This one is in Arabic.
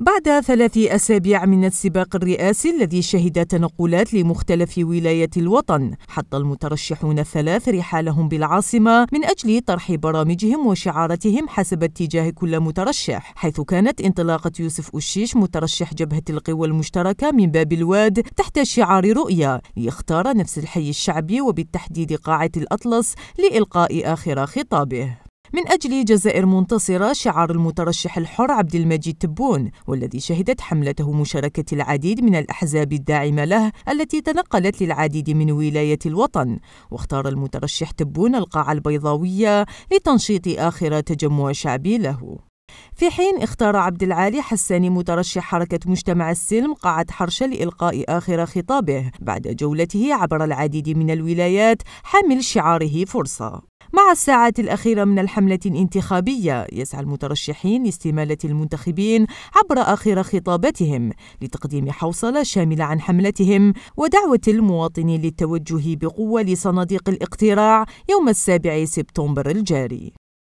بعد ثلاث أسابيع من السباق الرئاسي الذي شهد تنقلات لمختلف ولايات الوطن حط المترشحون الثلاث رحالهم بالعاصمة من أجل طرح برامجهم وشعاراتهم حسب اتجاه كل مترشح حيث كانت انطلاقة يوسف أشيش مترشح جبهة القوى المشتركة من باب الواد تحت شعار رؤية ليختار نفس الحي الشعبي وبالتحديد قاعة الأطلس لإلقاء آخر خطابه من أجل جزائر منتصرة شعار المترشح الحر عبد المجيد تبون والذي شهدت حملته مشاركة العديد من الأحزاب الداعمة له التي تنقلت للعديد من ولايات الوطن واختار المترشح تبون القاعة البيضاوية لتنشيط آخر تجمع شعبي له في حين اختار عبد العالي حساني مترشح حركة مجتمع السلم قاعة حرشة لإلقاء آخر خطابه بعد جولته عبر العديد من الولايات حامل شعاره فرصة مع الساعات الأخيرة من الحملة الانتخابية يسعى المترشحين لاستمالة المنتخبين عبر آخر خطاباتهم لتقديم حوصلة شاملة عن حملتهم ودعوة المواطنين للتوجه بقوة لصناديق الاقتراع يوم السابع سبتمبر الجاري